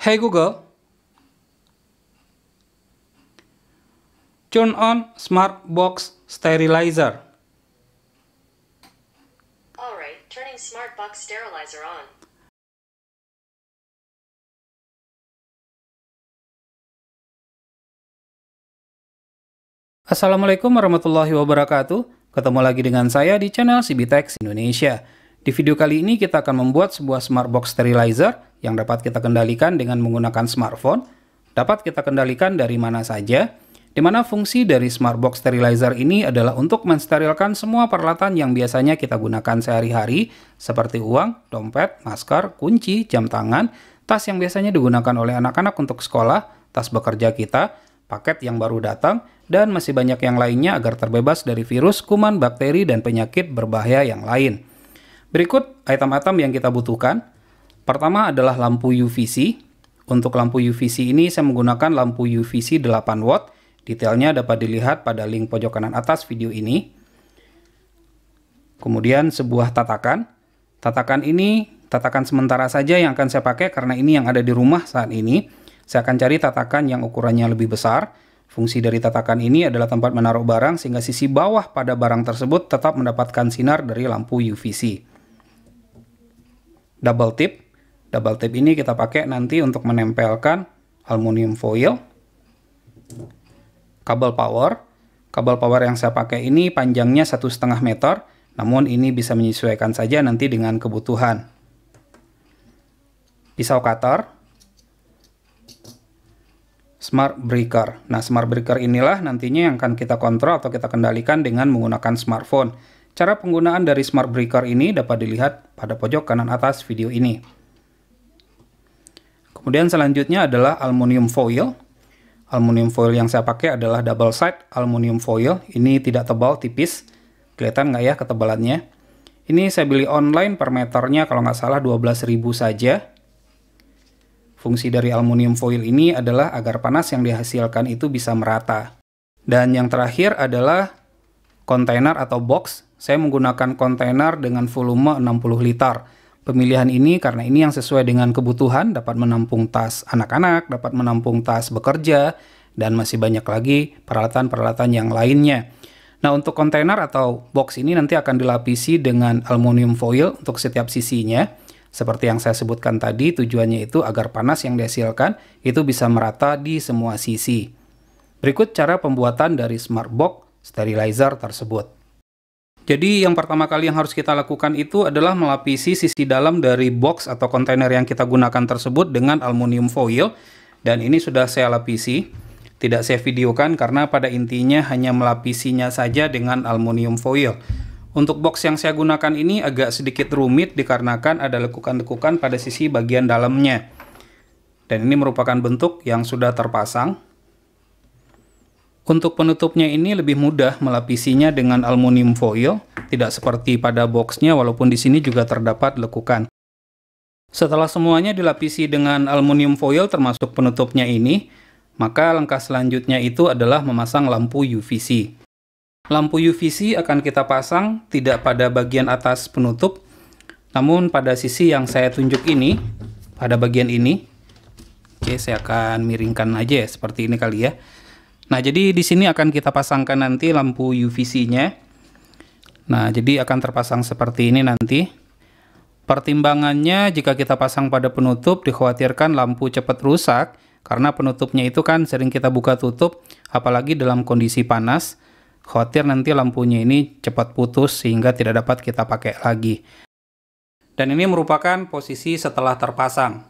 Hey Google, Turn on smart box sterilizer. All right, turning smart box sterilizer on. Assalamualaikum warahmatullahi wabarakatuh. Ketemu lagi dengan saya di channel Sibitex Indonesia. Di video kali ini kita akan membuat sebuah smart box sterilizer yang dapat kita kendalikan dengan menggunakan smartphone, dapat kita kendalikan dari mana saja, di mana fungsi dari Smartbox Sterilizer ini adalah untuk mensterilkan semua peralatan yang biasanya kita gunakan sehari-hari, seperti uang, dompet, masker, kunci, jam tangan, tas yang biasanya digunakan oleh anak-anak untuk sekolah, tas bekerja kita, paket yang baru datang, dan masih banyak yang lainnya agar terbebas dari virus, kuman, bakteri, dan penyakit berbahaya yang lain. Berikut item-item yang kita butuhkan, Pertama adalah lampu UVC. Untuk lampu UVC ini saya menggunakan lampu UVC 8 watt. Detailnya dapat dilihat pada link pojok kanan atas video ini. Kemudian sebuah tatakan. Tatakan ini tatakan sementara saja yang akan saya pakai karena ini yang ada di rumah saat ini. Saya akan cari tatakan yang ukurannya lebih besar. Fungsi dari tatakan ini adalah tempat menaruh barang sehingga sisi bawah pada barang tersebut tetap mendapatkan sinar dari lampu UVC. Double tip, Double tape ini kita pakai nanti untuk menempelkan aluminium foil, kabel power. Kabel power yang saya pakai ini panjangnya satu setengah meter, namun ini bisa menyesuaikan saja nanti dengan kebutuhan. Pisau cutter, smart breaker. Nah, smart breaker inilah nantinya yang akan kita kontrol atau kita kendalikan dengan menggunakan smartphone. Cara penggunaan dari smart breaker ini dapat dilihat pada pojok kanan atas video ini. Kemudian selanjutnya adalah aluminium foil. Aluminium foil yang saya pakai adalah double side aluminium foil. Ini tidak tebal, tipis. Kelihatan nggak ya ketebalannya? Ini saya beli online per meternya kalau nggak salah 12.000 saja. Fungsi dari aluminium foil ini adalah agar panas yang dihasilkan itu bisa merata. Dan yang terakhir adalah kontainer atau box. Saya menggunakan kontainer dengan volume 60 liter pemilihan ini karena ini yang sesuai dengan kebutuhan dapat menampung tas anak-anak, dapat menampung tas bekerja, dan masih banyak lagi peralatan-peralatan yang lainnya. Nah untuk kontainer atau box ini nanti akan dilapisi dengan aluminium foil untuk setiap sisinya. Seperti yang saya sebutkan tadi, tujuannya itu agar panas yang dihasilkan itu bisa merata di semua sisi. Berikut cara pembuatan dari smart box sterilizer tersebut. Jadi yang pertama kali yang harus kita lakukan itu adalah melapisi sisi dalam dari box atau kontainer yang kita gunakan tersebut dengan aluminium foil. Dan ini sudah saya lapisi, tidak saya videokan karena pada intinya hanya melapisinya saja dengan aluminium foil. Untuk box yang saya gunakan ini agak sedikit rumit dikarenakan ada lekukan-lekukan pada sisi bagian dalamnya. Dan ini merupakan bentuk yang sudah terpasang. Untuk penutupnya ini lebih mudah melapisinya dengan aluminium foil, tidak seperti pada boxnya walaupun di sini juga terdapat lekukan. Setelah semuanya dilapisi dengan aluminium foil termasuk penutupnya ini, maka langkah selanjutnya itu adalah memasang lampu UVC. Lampu UVC akan kita pasang tidak pada bagian atas penutup, namun pada sisi yang saya tunjuk ini, pada bagian ini, oke saya akan miringkan aja ya, seperti ini kali ya. Nah, jadi di sini akan kita pasangkan nanti lampu UVC-nya. Nah, jadi akan terpasang seperti ini nanti. Pertimbangannya jika kita pasang pada penutup dikhawatirkan lampu cepat rusak karena penutupnya itu kan sering kita buka tutup apalagi dalam kondisi panas. Khawatir nanti lampunya ini cepat putus sehingga tidak dapat kita pakai lagi. Dan ini merupakan posisi setelah terpasang.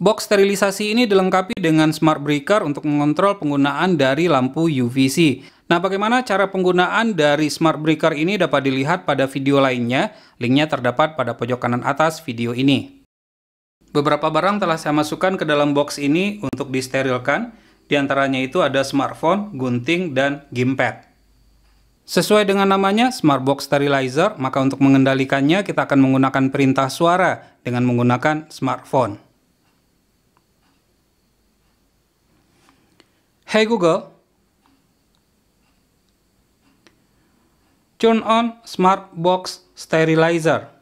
Box sterilisasi ini dilengkapi dengan smart breaker untuk mengontrol penggunaan dari lampu UVC. Nah, bagaimana cara penggunaan dari smart breaker ini dapat dilihat pada video lainnya. Linknya terdapat pada pojok kanan atas video ini. Beberapa barang telah saya masukkan ke dalam box ini untuk disterilkan. Di antaranya itu ada smartphone, gunting, dan gamepad. Sesuai dengan namanya, smart box Sterilizer, maka untuk mengendalikannya kita akan menggunakan perintah suara dengan menggunakan smartphone. Hey Google, turn on smart box sterilizer.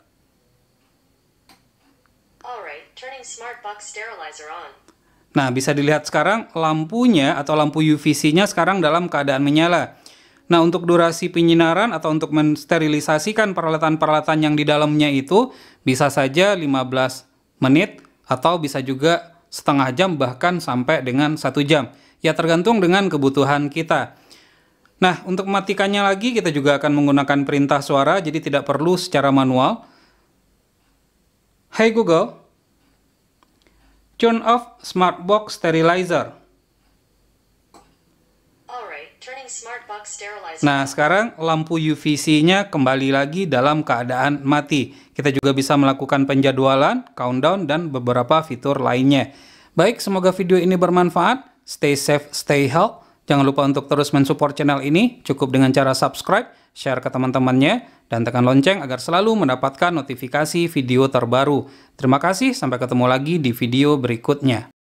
Alright, turning smart box sterilizer on. Nah, bisa dilihat sekarang lampunya atau lampu UVC-nya sekarang dalam keadaan menyala. Nah, untuk durasi penyinaran atau untuk mensterilisasikan peralatan-peralatan yang di dalamnya itu bisa saja 15 menit atau bisa juga setengah jam bahkan sampai dengan satu jam. Ya tergantung dengan kebutuhan kita. Nah, untuk mematikannya lagi kita juga akan menggunakan perintah suara, jadi tidak perlu secara manual. Hey Google, turn off smart box Sterilizer. Nah, sekarang lampu UVC-nya kembali lagi dalam keadaan mati. Kita juga bisa melakukan penjadwalan, countdown, dan beberapa fitur lainnya. Baik, semoga video ini bermanfaat. Stay safe, stay healthy. Jangan lupa untuk terus mensupport channel ini, cukup dengan cara subscribe, share ke teman-temannya, dan tekan lonceng agar selalu mendapatkan notifikasi video terbaru. Terima kasih, sampai ketemu lagi di video berikutnya.